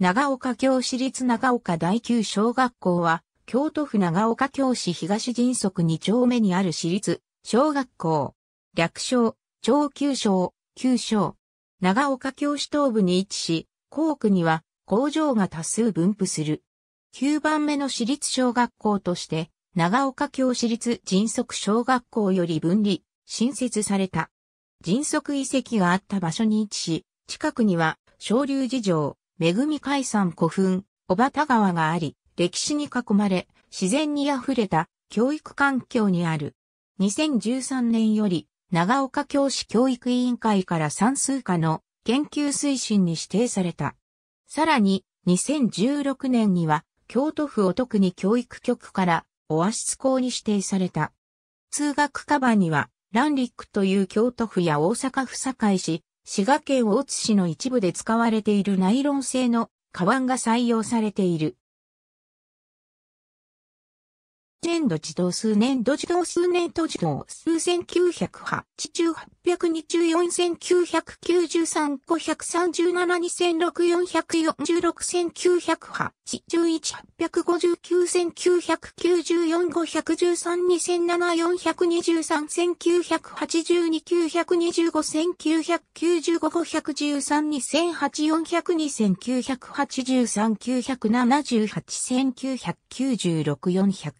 長岡京市立長岡第九小学校は、京都府長岡京市東迅速2丁目にある市立小学校。略称、長九小、九小。長岡京市東部に位置し、校区には工場が多数分布する。9番目の市立小学校として、長岡京市立迅速小学校より分離、新設された。迅速遺跡があった場所に位置し、近くには、小流寺城、恵み海山古墳、小畑川があり、歴史に囲まれ、自然に溢れた教育環境にある。2013年より、長岡教師教育委員会から算数科の研究推進に指定された。さらに、2016年には、京都府を特に教育局からオアシス校に指定された。通学カバーには、ランリックという京都府や大阪府堺市、滋賀県大津市の一部で使われているナイロン製のカバンが採用されている。年度ンド自動数年度自動数年度自動数千九百派、地中八百二十四千九百九十三五百三十七二千六四百四十六千九百派、地中一八百五十九千九百九十四五百十三二千七四百二十三千九百八十二九百二十五千九百九十五五百十三二千八四百二千九百八十三九百七十八千九百九十六四百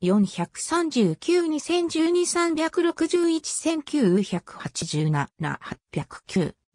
439-2012-361-1987-809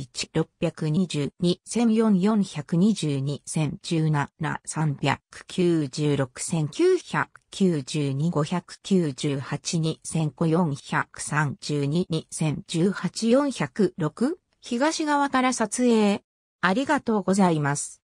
1 6 1 0 1 2 0 2 2 1 7 3 9 9 9 6 1 9 8 2 0 4 3 2 2 1 8 4 0 6東側から撮影。ありがとうございます。